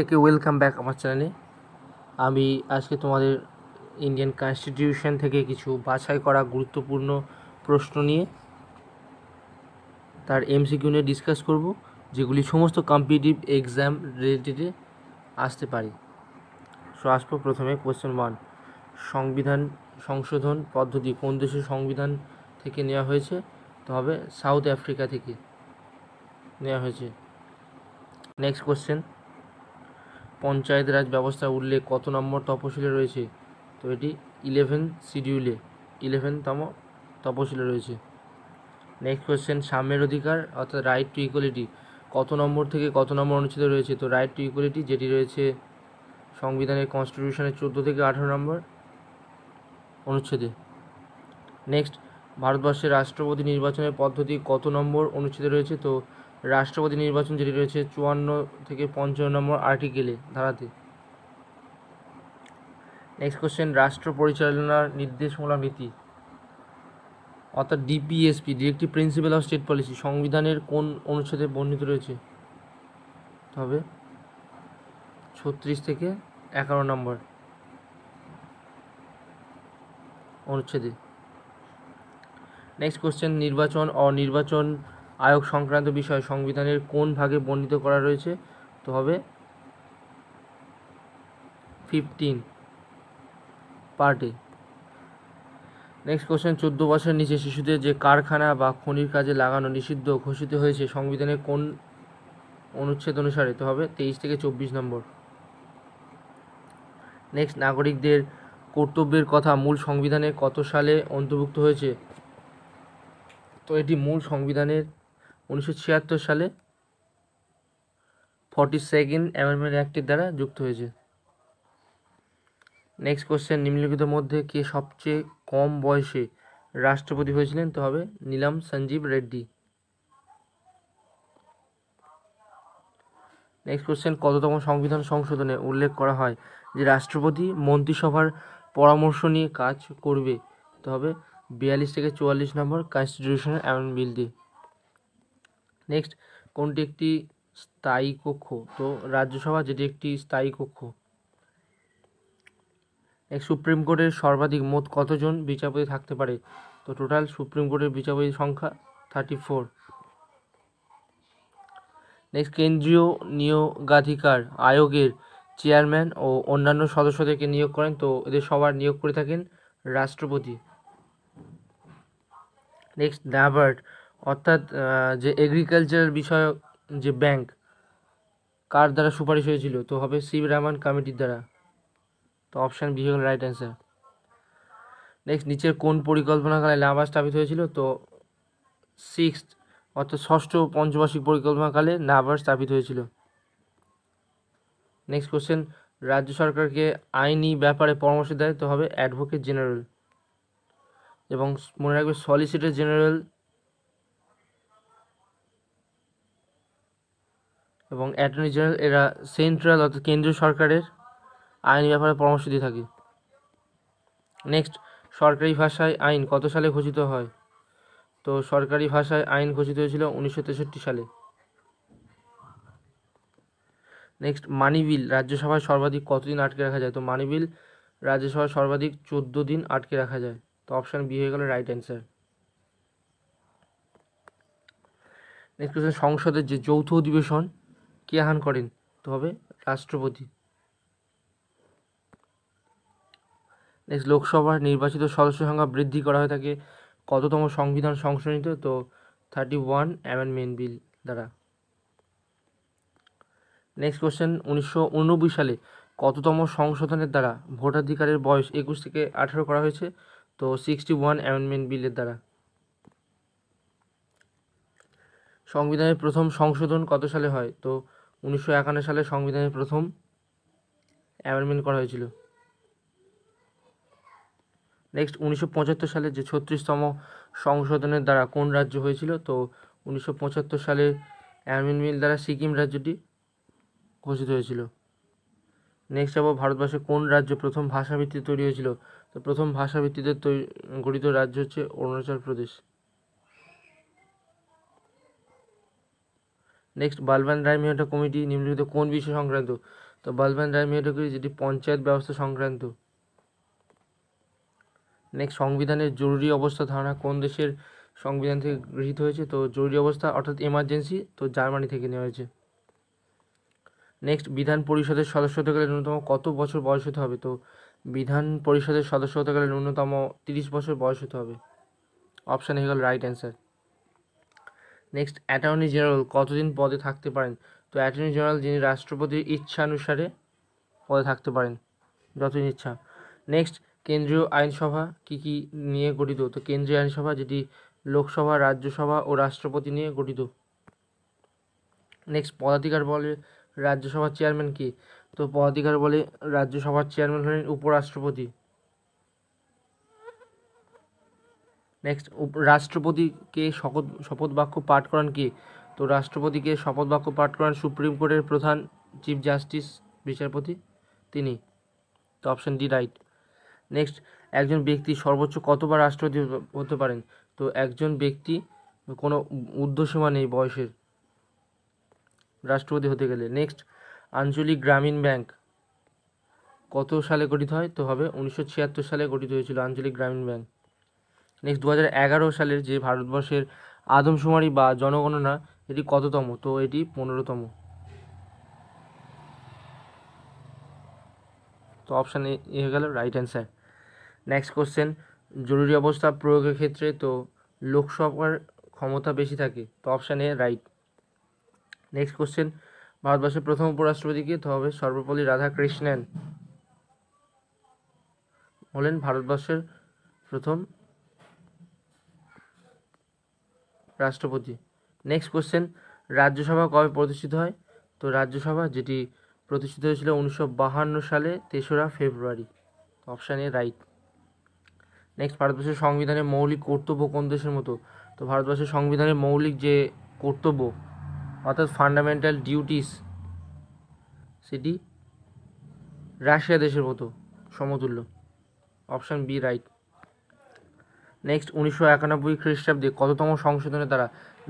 থেকে welcome back আমার চ্যানেলে আমি আজকে তোমাদের ইন্ডিয়ান কনস্টিটিউশন থেকে কিছু বাছাই করা গুরুত্বপূর্ণ প্রশ্ন নিয়ে তার এমসিকিউ নিয়ে ডিসকাস করব যেগুলি সমস্ত কম্পিটিটিভ এক্সাম রিলেটেডে আসতে পারে সো আসবো প্রথমে কোয়েশ্চেন ওয়ান সংবিধান সংশোধন পদ্ধতি কোন দেশের সংবিধান থেকে নেওয়া হয়েছে তো হবে সাউথ আফ্রিকা থেকে নেওয়া হয়েছে নেক্সট কোয়েশ্চেন পঞ্চায়েত রাজ ব্যবস্থা উল্লেখ কত নম্বর তপশিলে রয়েছে তো এটি ইলেভেন শিডিউলে ইলেভেনতম তপশিলে রয়েছে নেক্সট কোয়েশ্চেন সাম্যের অধিকার অর্থাৎ রাইট টু ইকুয়ালিটি কত নম্বর থেকে কত নম্বর অনুচ্ছেদে রয়েছে তো রাইট টু ইকুয়ালিটি যেটি রয়েছে সংবিধানের কনস্টিটিউশনের চোদ্দো থেকে আঠেরো নম্বর অনুচ্ছেদে নেক্সট ভারতবর্ষের রাষ্ট্রপতি নির্বাচনের পদ্ধতি কত নম্বর অনুচ্ছেদে রয়েছে তো রাষ্ট্রপতি নির্বাচন যেটি রয়েছে চুয়ান্ন থেকে পঞ্চান্ন নম্বর আর্টিকেলে ধারাতে নেক্সট কোশ্চেন রাষ্ট্র পরিচালনার নির্দেশমূলক নীতি অর্থাৎ DPSP directive principal of state policy সংবিধানের কোন অনুচ্ছেদে বর্ণিত রয়েছে তবে ছত্রিশ থেকে এগারো নম্বর অনুচ্ছেদে নেক্সট কোশ্চেন নির্বাচন অনির্বাচন আয়োগ সংক্রান্ত বিষয় সংবিধানের কোন ভাগে বর্ণিত করা রয়েছে তো হবে ফিফটিন পার্টি নেক্সট কোশ্চেন চোদ্দ বছর নিচে শিশুদের যে কারখানা বা খনির কাজে লাগানো নিষিদ্ধ ঘোষিত হয়েছে সংবিধানের কোন অনুচ্ছেদ অনুসারে তো হবে তেইশ থেকে চব্বিশ নম্বর নেক্সট নাগরিকদের কর্তব্যের কথা মূল সংবিধানে কত সালে অন্তর্ভুক্ত হয়েছে তো এটি মূল সংবিধানের উনিশশো সালে ফর্টি সেকেন্ড অ্যামেন্ডমেন্ট অ্যাক্টের দ্বারা যুক্ত হয়েছে নেক্সট কোশ্চেন নিম্নলিখিত মধ্যে কে সবচেয়ে কম বয়সে রাষ্ট্রপতি হয়েছিলেন তো হবে নীলাম সঞ্জীব রেড্ডি নেক্সট কোশ্চেন কততম সংবিধান সংশোধনে উল্লেখ করা হয় যে রাষ্ট্রপতি মন্ত্রিসভার পরামর্শ নিয়ে কাজ করবে তো হবে বিয়াল্লিশ থেকে চুয়াল্লিশ নম্বর কনস্টিটিউশন অ্যামেন্ড বিল দিয়ে নেক্সট কোনটি একটি স্থায়ী কক্ষ তো রাজ্যসভা যেটি একটি স্থায়ী কক্ষ সুপ্রিম কোর্টের সর্বাধিক মোট কতজন বিচারপতি থাকতে পারে তো টোটাল সুপ্রিম কোর্টের বিচারপতির সংখ্যা থার্টি ফোর নেক্সট কেন্দ্রীয় নিয়োগাধিকার আয়োগের চেয়ারম্যান ও অন্যান্য সদস্যদেরকে নিয়োগ করেন তো এদের সবার নিয়োগ করে থাকেন রাষ্ট্রপতি নেক্সট ন্যাবার্ড অর্থাৎ যে এগ্রিকালচার বিষয়ক যে ব্যাংক কার দ্বারা সুপারিশ হয়েছিল তো হবে শিব রামান কমিটির দ্বারা তো অপশান বি হল রাইট অ্যান্সার নেক্সট নিচের কোন পরিকল্পনাকালে লাভা স্থাপিত হয়েছিল তো সিক্স অর্থাৎ ষষ্ঠ পঞ্চবার্ষিক পরিকল্পনাকালে নাভার স্থাপিত হয়েছিল নেক্সট কোশ্চেন রাজ্য সরকারকে আইনি ব্যাপারে পরামর্শ দেয় তো হবে অ্যাডভোকেট জেনারেল এবং মনে রাখবে সলিসিটর জেনারেল এবং অ্যাটর্নি জেনারেল এরা সেন্ট্রাল অর্থাৎ কেন্দ্রীয় সরকারের আইন ব্যাপারে পরামর্শ দিয়ে থাকে নেক্সট সরকারি ভাষায় আইন কত সালে ঘোষিত হয় তো সরকারি ভাষায় আইন ঘোষিত হয়েছিল উনিশশো সালে নেক্সট মানি বিল রাজ্যসভায় সর্বাধিক কতদিন আটকে রাখা যায় তো মানি বিল রাজ্যসভায় সর্বাধিক চোদ্দ দিন আটকে রাখা যায় তো অপশান বি হয়ে গেল রাইট অ্যান্সার নেক্সট সংসদের যে যৌথ অধিবেশন কে আহ্বান করেন তো হবে রাষ্ট্রপতি নেক্সট লোকসভার নির্বাচিত সদস্য সংখ্যা বৃদ্ধি করা হয়ে থাকে কততম সংবিধান সংশোধিত তো থার্টি ওয়ান অ্যামেন্ডমেন্ট বিল দ্বারা নেক্সট কোশ্চেন উনিশশো সালে কততম সংশোধনের দ্বারা ভোটাধিকারের বয়স একুশ থেকে আঠারো করা হয়েছে তো সিক্সটি ওয়ান অ্যামেন্ডমেন্ট বিলের দ্বারা সংবিধানের প্রথম সংশোধন কত সালে হয় তো উনিশশো একান্ন সালে সংবিধানে প্রথম অ্যামেন্ডমেন্ট করা হয়েছিল নেক্সট উনিশশো সালে যে ছত্রিশতম সংশোধনের দ্বারা কোন রাজ্য হয়েছিল তো উনিশশো সালে অ্যামেন্ডমেন্ট দ্বারা সিকিম রাজ্যটি ঘোষিত হয়েছিল নেক্সট যাবো ভারতবর্ষে কোন রাজ্য প্রথম ভাষাভিত্তি তৈরি হয়েছিল তো প্রথম ভাষাভিত্তিতে তৈরি গঠিত রাজ্য হচ্ছে অরুণাচল প্রদেশ নেক্সট বালবান রায় মেহতা কমিটি নিম্নলিখিত কোন বিষয় সংক্রান্ত তো বালবান রায় মেহতা কমিটি যেটি পঞ্চায়েত ব্যবস্থা সংক্রান্ত নেক্সট সংবিধানের জরুরি অবস্থা ধারণা কোন দেশের সংবিধান থেকে গৃহীত হয়েছে তো জরুরি অবস্থা অর্থাৎ এমার্জেন্সি তো জার্মানি থেকে নেওয়া হয়েছে নেক্সট বিধান পরিষদের সদস্য হতে গেলে ন্যূনতম কত বছর বয়স হতে হবে তো বিধান পরিষদের সদস্য হতে গেলে ন্যূনতম তিরিশ বছর বয়স হতে হবে অপশান হয়ে গেল right answer next attorney general কতদিন পদে থাকতে পারেন তো অ্যাটর্নি জেনারেল যিনি রাষ্ট্রপতির ইচ্ছানুসারে পদে থাকতে পারেন যতদিন ইচ্ছা নেক্সট কেন্দ্রীয় আইনসভা কি কি নিয়ে গঠিত তো কেন্দ্রীয় আইনসভা যেটি লোকসভা রাজ্যসভা ও রাষ্ট্রপতি নিয়ে গঠিত নেক্সট পদাধিকার বলে রাজ্যসভার চেয়ারম্যান কি তো পদাধিকার বলে রাজ্যসভার চেয়ারম্যান হলেন উপরাষ্ট্রপতি নেক্সট রাষ্ট্রপতিকে শপথ শপথ বাক্য পাঠ করান কে তো রাষ্ট্রপতিকে শপথ বাক্য পাঠ করান সুপ্রিম কোর্টের প্রধান চিফ জাস্টিস বিচারপতি তিনি তো অপশন ডি রাইট নেক্সট একজন ব্যক্তি সর্বোচ্চ কতবার রাষ্ট্রপতি হতে পারেন তো একজন ব্যক্তি কোনো ঊর্ধ্বসীমা নেই বয়সের রাষ্ট্রপতি হতে গেলে নেক্সট আঞ্চলিক গ্রামীণ ব্যাংক কত সালে গঠিত হয় তো হবে উনিশশো সালে গঠিত হয়েছিল আঞ্চলিক গ্রামীণ ব্যাংক নেক্সট দু হাজার সালের যে ভারতবর্ষের আদমশুমারি বা জনগণনা এটি কততম তো এটি পনেরোতম তো অপশান এ হয়ে গেল রাইট অ্যান্সার নেক্সট কোশ্চেন জরুরি অবস্থা প্রয়োগের ক্ষেত্রে তো লোকসভার ক্ষমতা বেশি থাকে তো option A right next question ভারতবর্ষের প্রথম উপরাষ্ট্রপতিকে তো হবে সর্বপল্লী রাধাকৃষ্ণন হলেন ভারতবর্ষের প্রথম রাষ্ট্রপতি নেক্সট কোশ্চেন রাজ্যসভা কবে প্রতিষ্ঠিত হয় তো রাজ্যসভা যেটি প্রতিষ্ঠিত হয়েছিল উনিশশো বাহান্ন সালে তেসরা February option A right next ভারতবর্ষের সংবিধানের মৌলিক কর্তব্য কোন দেশের মতো তো ভারতবর্ষের সংবিধানের মৌলিক যে কর্তব্য অর্থাৎ ফান্ডামেন্টাল ডিউটিস সেটি রাশিয়া দেশের মতো সমতুল্য অপশান বি রাইট নেক্সট উনিশশো একানব্বই খ্রিস্টাব্দে কততম সংশোধনে তারা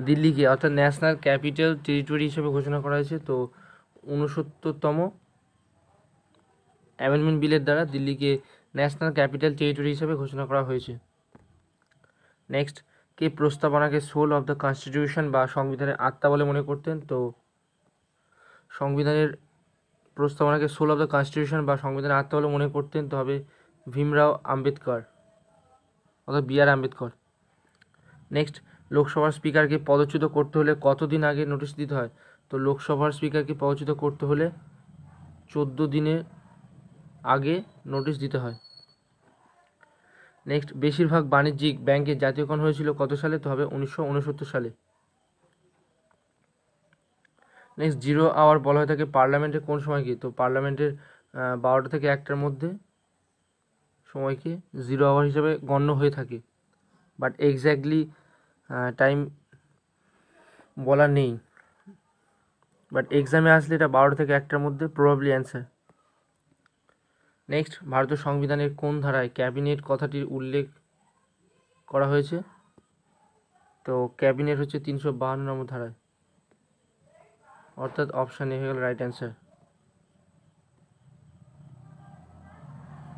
দিল্লিকে অর্থাৎ ন্যাশনাল ক্যাপিটাল টেরিটরি হিসেবে ঘোষণা করা হয়েছে তো উনসত্তরতম অ্যামেন্ডমেন্ট বিলের দ্বারা দিল্লিকে ন্যাশনাল ক্যাপিটাল টেরিটরি হিসেবে ঘোষণা করা হয়েছে নেক্সট কে প্রস্তাবনাকে সোল অফ দ্য কনস্টিটিউশন বা সংবিধানের আত্মা বলে মনে করতেন তো সংবিধানের প্রস্তাবনাকে সোল অফ দ্য কনস্টিটিউশন বা সংবিধানের আত্মা বলে মনে করতেন তো হবে ভীমরাও আম্বেদকর অর্থাৎ বি আর আম্বেদকর নেক্সট লোকসভার স্পিকারকে পদচ্যুত করতে হলে কতদিন আগে নোটিশ দিতে হয় তো লোকসভার স্পিকারকে পদচ্যুত করতে হলে চোদ্দো দিনে আগে নোটিশ দিতে হয় নেক্সট বেশিরভাগ বাণিজ্যিক ব্যাংকের জাতীয়করণ হয়েছিল কত সালে তো হবে উনিশশো সালে নেক্সট জিরো আওয়ার বলা হয়ে থাকে পার্লামেন্টের কোন সময় কি তো পার্লামেন্টের বারোটা থেকে একটার মধ্যে সময়কে জিরো আওয়ার হিসাবে গণ্য হয়ে থাকে বাট এক্স্যাক্টলি টাইম বলা নেই বাট এক্সামে আসলে এটা বারো থেকে একটার মধ্যে প্রবাবলি অ্যান্সার নেক্সট ভারতীয় সংবিধানের কোন ধারায় ক্যাবিনেট কথাটির উল্লেখ করা হয়েছে তো ক্যাবিনেট হচ্ছে তিনশো বাহান্ন নম্বর ধারায় অর্থাৎ অপশান এ হয়ে গেল রাইট অ্যান্সার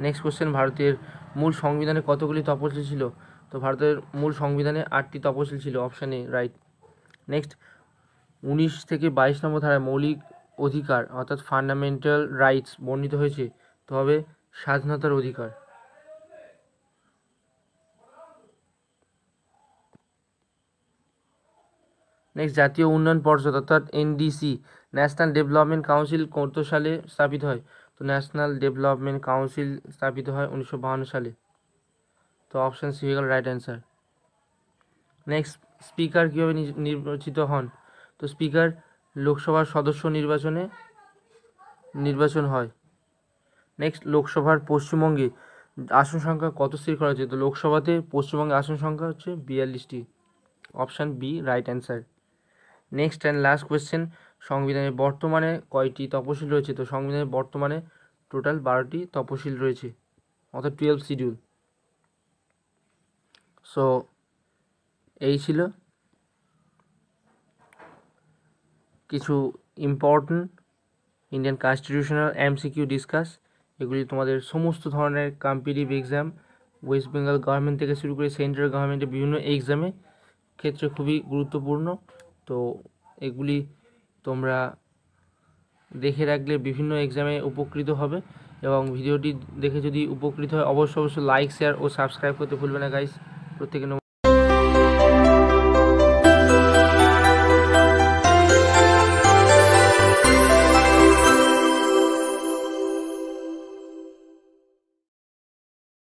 নেক্সট কোশ্চেন ভারতের মূল সংবিধানে কতগুলি তপশিল ছিল তো ভারতের মূল সংবিধানে আটটি তপশিল ছিল অপশান এ রাইট নেক্সট উনিশ থেকে বাইশ নম্বর ধারায় মৌলিক অধিকার অর্থাৎ ফান্ডামেন্টাল রাইটস বর্ণিত হয়েছে তো হবে স্বাধীনতার অধিকার নেক্সট জাতীয় উন্নয়ন পর্ষদ অর্থাৎ এনডিসি ন্যাশনাল ডেভেলপমেন্ট কাউন্সিল কত সালে স্থাপিত হয় ন্যাশনাল ডেভেলপমেন্ট কাউন্সিল স্থাপিত হয় উনিশশো সালে তো অপশান সি হয়ে গেল রাইট অ্যান্সার নেক্সট স্পিকার কীভাবে নির্বাচিত হন তো স্পিকার লোকসভার সদস্য নির্বাচনে নির্বাচন হয় নেক্সট লোকসভার পশ্চিমবঙ্গে আসন সংখ্যা কত স্থির করা হয়েছে তো লোকসভাতে পশ্চিমবঙ্গে আসন সংখ্যা হচ্ছে বিয়াল্লিশটি option B right answer next and last question সংবিধানে বর্তমানে কয়টি তপশিল রয়েছে তো সংবিধানে বর্তমানে টোটাল বারোটি তপশিল রয়েছে অর্থাৎ টুয়েলভ শিডিউল সো এই ছিল কিছু important Indian constitutional MCQ discuss এগুলি তোমাদের সমস্ত ধরনের competitive exam West Bengal government থেকে শুরু করে সেন্ট্রাল গভর্নমেন্টের বিভিন্ন এক্সামে ক্ষেত্রে খুবই গুরুত্বপূর্ণ তো এগুলি তোমরা দেখে রাখলে বিভিন্ন এক্সামে উপকৃত হবে এবং ভিডিওটি দেখে যদি উপকৃত হয় অবশ্যই অবশ্যই লাইক শেয়ার ও সাবস্ক্রাইব করতে ভুলবে না গাইস প্রত্যেকে